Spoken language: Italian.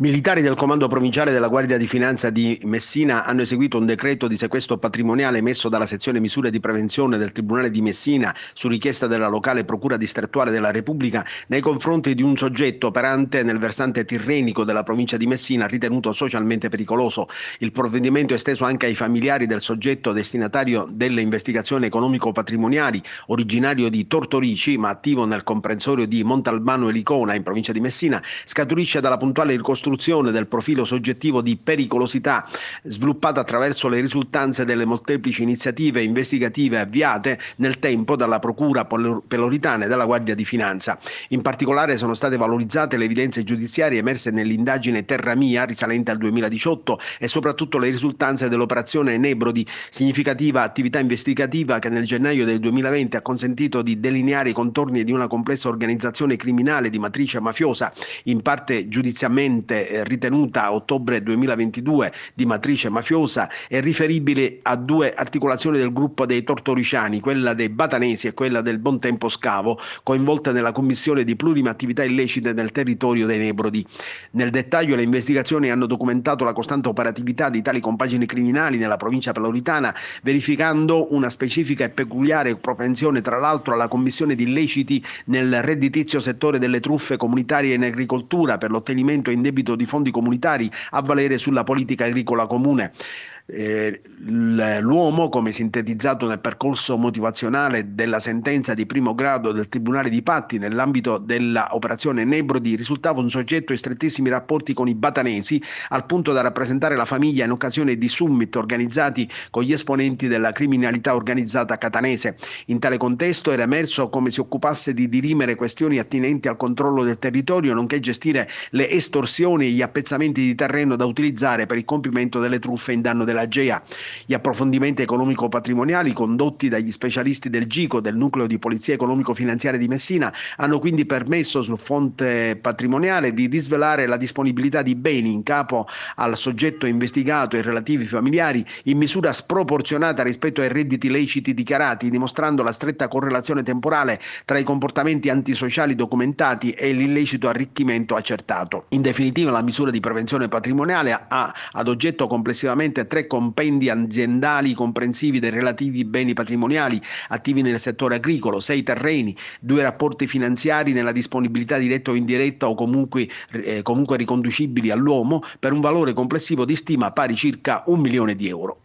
Militari del Comando Provinciale della Guardia di Finanza di Messina hanno eseguito un decreto di sequestro patrimoniale emesso dalla sezione misure di prevenzione del Tribunale di Messina su richiesta della locale Procura distrettuale della Repubblica nei confronti di un soggetto operante nel versante tirrenico della provincia di Messina ritenuto socialmente pericoloso. Il provvedimento è esteso anche ai familiari del soggetto destinatario delle investigazioni economico-patrimoniali, originario di Tortorici ma attivo nel comprensorio di Montalbano e Licona in provincia di Messina, scaturisce dalla puntuale ricostruzione costruzione del profilo soggettivo di pericolosità sviluppata attraverso le risultanze delle molteplici iniziative investigative avviate nel tempo dalla Procura Peloritana e dalla Guardia di Finanza. In particolare sono state valorizzate le evidenze giudiziarie emerse nell'indagine Terra Mia risalente al 2018 e soprattutto le risultanze dell'operazione Nebrodi, significativa attività investigativa che nel gennaio del 2020 ha consentito di delineare i contorni di una complessa organizzazione criminale di matrice mafiosa, in parte giudizialmente eh, ritenuta ottobre 2022 di matrice mafiosa, è riferibile a due articolazioni del gruppo dei tortoriciani, quella dei batanesi e quella del Bontempo Scavo, coinvolta nella commissione di plurime attività illecite nel territorio dei Nebrodi. Nel dettaglio le investigazioni hanno documentato la costante operatività di tali compagini criminali nella provincia peloritana, verificando una specifica e peculiare propensione tra l'altro alla commissione di illeciti nel redditizio settore delle truffe comunitarie in agricoltura per l'ottenimento in debito di fondi comunitari a valere sulla politica agricola comune eh, l'uomo, come sintetizzato nel percorso motivazionale della sentenza di primo grado del Tribunale di Patti nell'ambito dell'operazione Nebrodi, risultava un soggetto in strettissimi rapporti con i batanesi, al punto da rappresentare la famiglia in occasione di summit organizzati con gli esponenti della criminalità organizzata catanese. In tale contesto era emerso come si occupasse di dirimere questioni attinenti al controllo del territorio, nonché gestire le estorsioni e gli appezzamenti di terreno da utilizzare per il compimento delle truffe in danno della GEA. Gli approfondimenti economico-patrimoniali condotti dagli specialisti del GICO, del Nucleo di Polizia Economico-Finanziaria di Messina, hanno quindi permesso sul fonte patrimoniale di disvelare la disponibilità di beni in capo al soggetto investigato e relativi familiari in misura sproporzionata rispetto ai redditi leciti dichiarati, dimostrando la stretta correlazione temporale tra i comportamenti antisociali documentati e l'illecito arricchimento accertato. In definitiva, la misura di prevenzione patrimoniale ha ad oggetto complessivamente tre compendi aziendali comprensivi dei relativi beni patrimoniali attivi nel settore agricolo, sei terreni, due rapporti finanziari nella disponibilità diretta o indiretta o comunque, eh, comunque riconducibili all'uomo per un valore complessivo di stima pari circa un milione di euro.